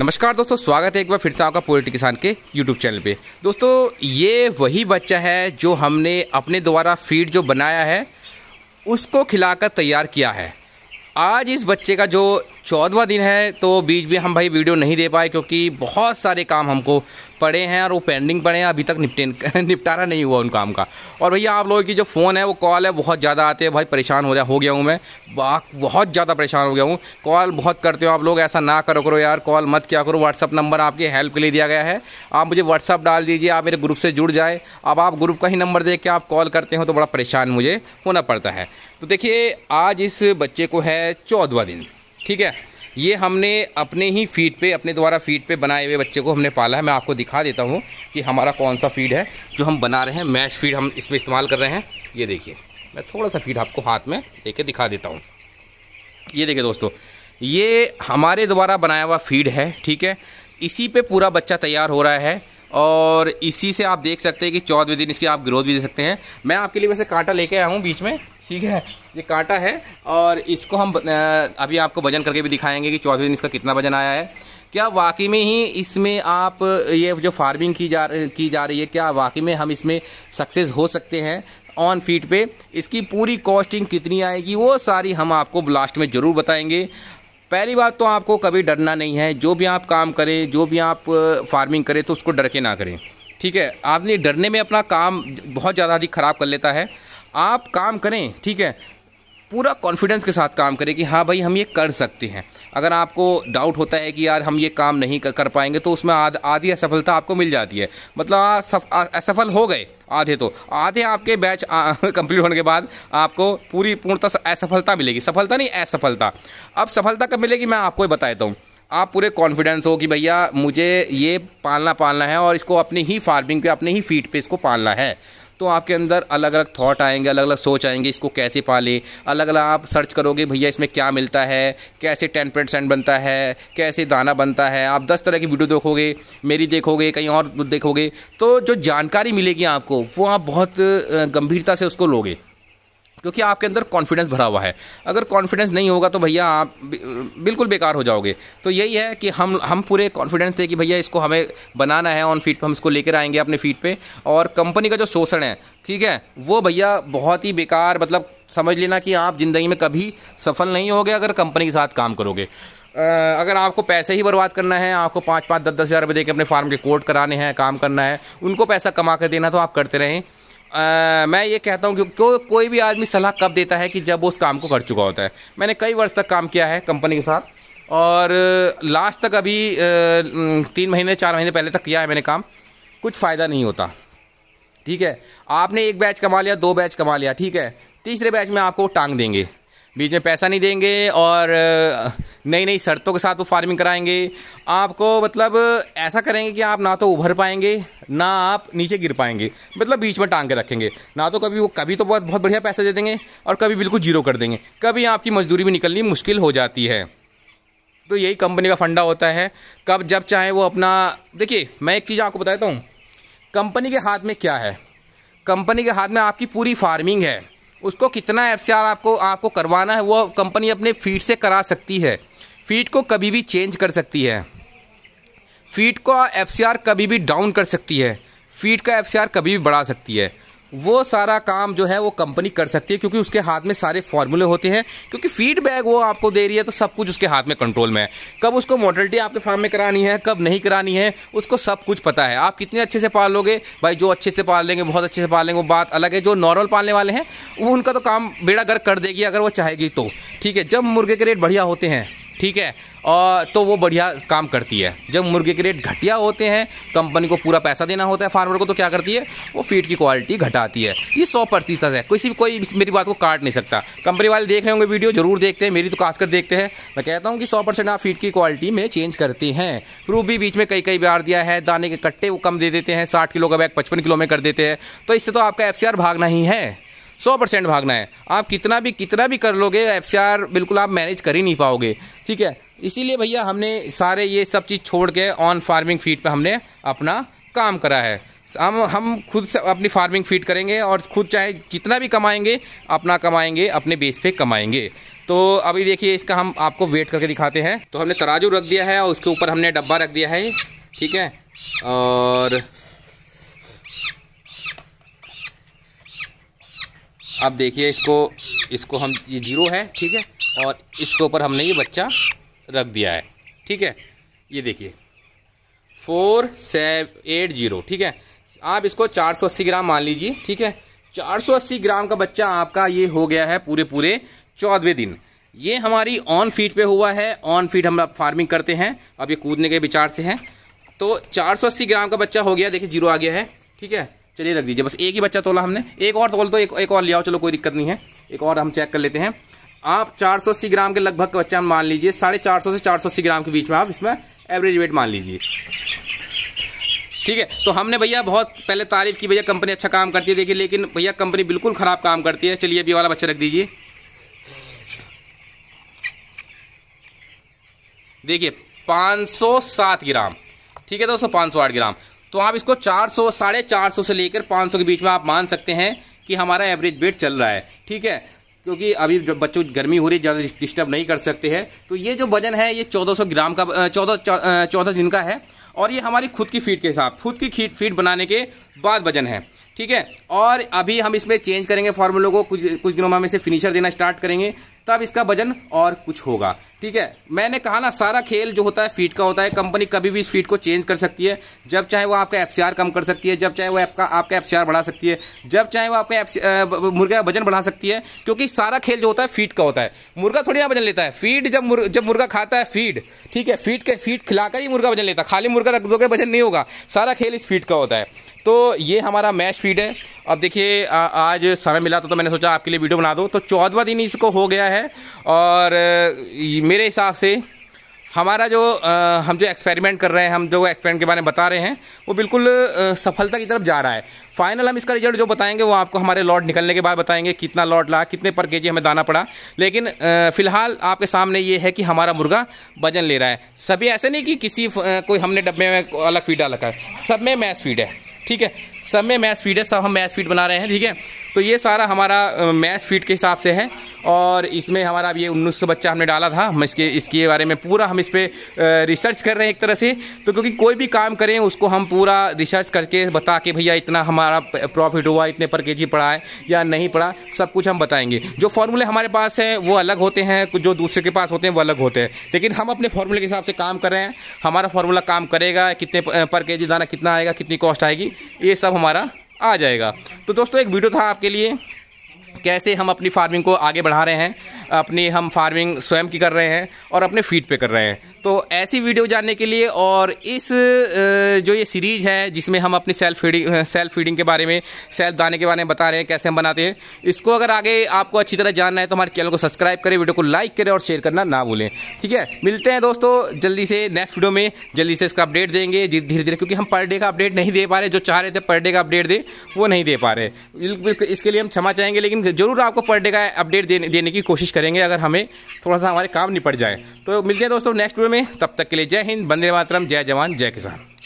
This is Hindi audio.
नमस्कार दोस्तों स्वागत है एक बार फिर से आपका पोलिटी किसान के यूट्यूब चैनल पे दोस्तों ये वही बच्चा है जो हमने अपने द्वारा फीड जो बनाया है उसको खिलाकर तैयार किया है आज इस बच्चे का जो चौदवा दिन है तो बीच में हम भाई वीडियो नहीं दे पाए क्योंकि बहुत सारे काम हमको पड़े हैं और वो पेंडिंग पड़े हैं अभी तक निपटे निपटारा नहीं हुआ उन काम का और भैया आप लोगों की जो फ़ोन है वो कॉल है बहुत ज़्यादा आते हैं भाई परेशान हो रहा हो गया हूँ मैं बहुत ज़्यादा परेशान हो गया हूँ कॉल बहुत करते हो आप लोग ऐसा ना करो करो यार कॉल मत क्या करो व्हाट्सअप नंबर आपके हेल्प के लिए दिया गया है आप मुझे व्हाट्सअप डाल दीजिए आप मेरे ग्रुप से जुड़ जाए अब आप ग्रुप का ही नंबर दे के आप कॉल करते हो तो बड़ा परेशान मुझे होना पड़ता है तो देखिए आज इस बच्चे को है चौदवा दिन ठीक है ये हमने अपने ही फीड पे अपने द्वारा फीड पे बनाए हुए बच्चे को हमने पाला है मैं आपको दिखा देता हूँ कि हमारा कौन सा फीड है जो हम बना रहे हैं मैश फीड हम इसमें इस्तेमाल कर रहे हैं ये देखिए मैं थोड़ा सा फीड आपको हाथ में लेके दिखा देता हूँ ये देखिए दोस्तों ये हमारे द्वारा बनाया हुआ फीड है ठीक है इसी पर पूरा बच्चा तैयार हो रहा है और इसी से आप देख सकते हैं कि चौदहवें दिन इसकी आप ग्रोथ भी दे सकते हैं मैं आपके लिए वैसे कांटा लेके आया हूँ बीच में ठीक है ये कांटा है और इसको हम अभी आपको वजन करके भी दिखाएंगे कि चौबीस दिन इसका कितना वजन आया है क्या वाकई में ही इसमें आप ये जो फार्मिंग की जा की जा रही है क्या वाकई में हम इसमें सक्सेस हो सकते हैं ऑन फीट पे इसकी पूरी कॉस्टिंग कितनी आएगी वो सारी हम आपको लास्ट में ज़रूर बताएंगे पहली बात तो आपको कभी डरना नहीं है जो भी आप काम करें जो भी आप फार्मिंग करें तो उसको डर के ना करें ठीक है आदमी डरने में अपना काम बहुत ज़्यादा अधिक ख़राब कर लेता है आप काम करें ठीक है पूरा कॉन्फिडेंस के साथ काम करें कि हाँ भाई हम ये कर सकते हैं अगर आपको डाउट होता है कि यार हम ये काम नहीं कर, पाएंगे तो उसमें आध, आधी असफलता आपको मिल जाती है मतलब असफल हो गए आधे तो आधे आपके बैच कंप्लीट होने के बाद आपको पूरी पूर्णतः असफलता मिलेगी सफलता नहीं असफलता अब सफलता कब मिलेगी मैं आपको बता देता हूँ आप पूरे कॉन्फिडेंस हो कि भैया मुझे ये पालना पालना है और इसको अपनी ही फार्मिंग पे अपने ही फीट पे इसको पालना है तो आपके अंदर अलग अलग थाट आएंगे अलग अलग सोच आएंगे इसको कैसे पालें अलग अलग आप सर्च करोगे भैया इसमें क्या मिलता है कैसे टेन परसेंट बनता है कैसे दाना बनता है आप दस तरह की वीडियो देखोगे मेरी देखोगे कहीं और देखोगे तो जो जानकारी मिलेगी आपको वो आप बहुत गंभीरता से उसको लोगे क्योंकि आपके अंदर कॉन्फिडेंस भरा हुआ है अगर कॉन्फिडेंस नहीं होगा तो भैया आप बिल्कुल बेकार हो जाओगे तो यही है कि हम हम पूरे कॉन्फिडेंस से कि भैया इसको हमें बनाना है ऑन फीट पर हम इसको लेकर आएंगे अपने फीट पे और कंपनी का जो शोषण है ठीक है वो भैया बहुत ही बेकार मतलब समझ लेना कि आप ज़िंदगी में कभी सफल नहीं होगे अगर कंपनी के साथ काम करोगे अगर आपको पैसे ही बर्बाद करना है आपको पाँच पाँच दस दस हज़ार रुपये दे के अपने फार्म के कोर्ट कराने हैं काम करना है उनको पैसा कमा कर देना तो आप करते रहें आ, मैं ये कहता हूँ कि को, कोई भी आदमी सलाह कब देता है कि जब वो उस काम को कर चुका होता है मैंने कई वर्ष तक काम किया है कंपनी के साथ और लास्ट तक अभी तीन महीने चार महीने पहले तक किया है मैंने काम कुछ फ़ायदा नहीं होता ठीक है आपने एक बैच कमा लिया दो बैच कमा लिया ठीक है तीसरे बैच में आपको टांग देंगे बीच में पैसा नहीं देंगे और नई नई शर्तों के साथ वो फार्मिंग कराएंगे आपको मतलब ऐसा करेंगे कि आप ना तो उभर पाएंगे ना आप नीचे गिर पाएंगे मतलब बीच में टांग के रखेंगे ना तो कभी वो कभी तो बहुत बहुत बढ़िया पैसा दे देंगे और कभी बिल्कुल जीरो कर देंगे कभी आपकी मजदूरी भी निकलनी मुश्किल हो जाती है तो यही कंपनी का फंडा होता है कब जब चाहे वो अपना देखिए मैं एक चीज़ आपको बताता हूँ कंपनी के हाथ में क्या है कंपनी के हाथ में आपकी पूरी फार्मिंग है उसको कितना एफ आपको आपको करवाना है वो कंपनी अपने फीड से करा सकती है फीट को कभी भी चेंज कर सकती है फीट का एफ कभी भी डाउन कर सकती है फीट का एफ कभी भी बढ़ा सकती है वो सारा काम जो है वो कंपनी कर सकती है क्योंकि उसके हाथ में सारे फॉर्मूले होते हैं क्योंकि फीडबैक वो आपको दे रही है तो सब कुछ उसके हाथ में कंट्रोल में है कब उसको मॉडलिटी आपके फार्म में करानी है कब नहीं करानी है उसको सब कुछ पता है आप कितने अच्छे से पाल लोगे भाई जो अच्छे से पाल लेंगे बहुत अच्छे से पाल लेंगे वो बात अलग है जो नॉर्मल पालने वाले हैं वो उनका तो काम बेड़ा गर्क कर देगी अगर वो चाहेगी तो ठीक है जब मुर्गे के रेट बढ़िया होते हैं ठीक है और तो वो बढ़िया काम करती है जब मुर्गे के रेट घटिया होते हैं कंपनी को पूरा पैसा देना होता है फार्मर को तो क्या करती है वो फीड की क्वालिटी घटाती है ये सौ प्रतिशत है किसी कोई मेरी बात को काट नहीं सकता कंपनी वाले देख रहे होंगे वीडियो जरूर देखते हैं मेरी तो खासकर देखते हैं मैं कहता हूँ कि सौ परसेंट आप फीड की क्वालिटी में चेंज करते हैं प्रूफ भी बीच में कई कई बार दिया है दाने के कट्टे वो कम दे देते हैं साठ किलो का बैग पचपन किलो में कर देते हैं तो इससे तो आपका एफ भागना ही है सौ परसेंट भागना है आप कितना भी कितना भी कर लोगे एफ बिल्कुल आप मैनेज कर ही नहीं पाओगे ठीक है इसीलिए भैया हमने सारे ये सब चीज़ छोड़ के ऑन फार्मिंग फीड पर हमने अपना काम करा है हम हम खुद से अपनी फार्मिंग फीड करेंगे और खुद चाहे जितना भी कमाएंगे अपना कमाएंगे अपने बेस पे कमाएंगे तो अभी देखिए इसका हम आपको वेट करके दिखाते हैं तो हमने तराजू रख दिया है और उसके ऊपर हमने डब्बा रख दिया है ठीक है और अब देखिए इसको इसको हम ये जीरो है ठीक है और इसके ऊपर हमने ये बच्चा रख दिया है ठीक है ये देखिए फोर सेव एट जीरो ठीक है आप इसको चार सौ अस्सी ग्राम मान लीजिए ठीक है चार सौ अस्सी ग्राम का बच्चा आपका ये हो गया है पूरे पूरे चौदहवें दिन ये हमारी ऑन फीट पे हुआ है ऑन फीट हम अब फार्मिंग करते हैं अब ये कूदने के विचार से हैं तो चार सौ अस्सी ग्राम का बच्चा हो गया देखिए जीरो आ गया है ठीक है चलिए रख दीजिए बस एक ही बच्चा तोला हमने एक और तोल तो एक, एक और ले आओ चलो कोई दिक्कत नहीं है एक और हम चेक कर लेते हैं आप चार सौ अस्सी ग्राम के लगभग का बच्चा मान लीजिए साढ़े चार सौ से चार सौ अस्सी ग्राम के बीच में आप इसमें एवरेज वेट मान लीजिए ठीक है तो हमने भैया बहुत पहले तारीफ़ की भैया कंपनी अच्छा काम करती है देखिए लेकिन भैया कंपनी बिल्कुल ख़राब काम करती है चलिए अभी वाला बच्चा रख दीजिए देखिए 507 ग्राम ठीक है दोस्तों 508 ग्राम तो आप इसको चार सौ साढ़े चार सौ से लेकर पाँच सौ के बीच में आप मान सकते हैं कि हमारा एवरेज वेट चल रहा है ठीक है क्योंकि अभी जब बच्चों गर्मी हो रही है ज़्यादा डिस्टर्ब नहीं कर सकते हैं तो ये जो वजन है ये 1400 ग्राम का चौदह चौदह दिन का है और ये हमारी खुद की फीट के हिसाब खुद की फीट बनाने के बाद वजन है ठीक है और अभी हम इसमें चेंज करेंगे फॉर्मूलों को कुछ कुछ दिनों में हम इसे फिनिशर देना स्टार्ट करेंगे तब इसका वजन और कुछ होगा ठीक है मैंने कहा ना सारा खेल जो होता है फीट का होता है कंपनी कभी भी इस फीट को चेंज कर सकती है जब चाहे वो आपका एफ कम कर सकती है जब चाहे वो आपका आपका एफ बढ़ा सकती है जब चाहे वो आपका एफ मुर्गा वजन बढ़ा सकती है क्योंकि सारा खेल जो होता है फीट का होता है मुर्गा थोड़ी ना वजन लेता है फीड जब मुर, जब मुर्गा खाता है फीड ठीक है फीड के फीड खिलाकर ही मुर्गा वजन लेता है खाली मुर्गा रख दोगे वजन नहीं होगा सारा खेल इस फीट का होता है तो ये हमारा मैच फीड है अब देखिए आज समय मिला था तो मैंने सोचा आपके लिए वीडियो बना दो तो चौदवा दिन इसको हो गया है और मेरे हिसाब से हमारा जो आ, हम जो एक्सपेरिमेंट कर रहे हैं हम जो एक्सपेरिमेंट के बारे में बता रहे हैं वो बिल्कुल सफलता की तरफ जा रहा है फाइनल हम इसका रिजल्ट जो बताएंगे वो आपको हमारे लॉट निकलने के बाद बताएंगे कितना लॉट ला कितने पर केजी हमें दाना पड़ा लेकिन फ़िलहाल आपके सामने ये है कि हमारा मुर्गा वजन ले रहा है सभी ऐसे नहीं कि किसी कोई हमने डब्बे में अलग फीड डाल रखा है सब में मैच फीड है ठीक है सब में मैथ फीट है सब हम मैथ स्पीड बना रहे हैं ठीक है तो ये सारा हमारा मैथ फीट के हिसाब से है और इसमें हमारा ये उन्नीस बच्चा हमने डाला था हम इसके इसके बारे में पूरा हम इस पर रिसर्च कर रहे हैं एक तरह से तो क्योंकि कोई भी काम करें उसको हम पूरा रिसर्च करके बता के भैया इतना हमारा प्रॉफिट हुआ इतने पर के जी पड़ा है या नहीं पड़ा सब कुछ हम बताएंगे जो फार्मूले हमारे पास हैं वो अलग होते हैं जो दूसरे के पास होते हैं वो अलग होते हैं लेकिन हम अपने फार्मूले के हिसाब से काम कर रहे हैं हमारा फार्मूला काम करेगा कितने पर के जी दाना कितना आएगा कितनी कॉस्ट आएगी ये सब हमारा आ जाएगा तो दोस्तों एक वीडियो था आपके लिए कैसे हम अपनी फार्मिंग को आगे बढ़ा रहे हैं अपनी हम फार्मिंग स्वयं की कर रहे हैं और अपने फीड पे कर रहे हैं तो ऐसी वीडियो जानने के लिए और इस जो ये सीरीज़ है जिसमें हम अपनी सेल्फ फीडिंग सेल्फ फीडिंग के बारे में सेल्फ दाने के बारे में बता रहे हैं कैसे हम बनाते हैं इसको अगर आगे आपको अच्छी तरह जानना है तो हमारे चैनल को सब्सक्राइब करें वीडियो को लाइक करें और शेयर करना ना भूलें ठीक है मिलते हैं दोस्तों जल्दी से नेक्स्ट वीडियो में जल्दी से इसका अपडेट देंगे धीरे धीरे क्योंकि हम पर डे का अपडेट नहीं दे पा रहे जो चाह रहे थे पर डे का अपडेट दे वो नहीं दे पा रहे इसके लिए हम क्षमा चाहेंगे लेकिन ज़रूर आपको पर डे का अपडेट देने की कोशिश करेंगे अगर हमें थोड़ा सा हमारे काम निपट जाए तो मिलते हैं दोस्तों नेक्स्ट वीडियो में तब तक के लिए जय हिंद बंदे मातरम जय जवान जय किसान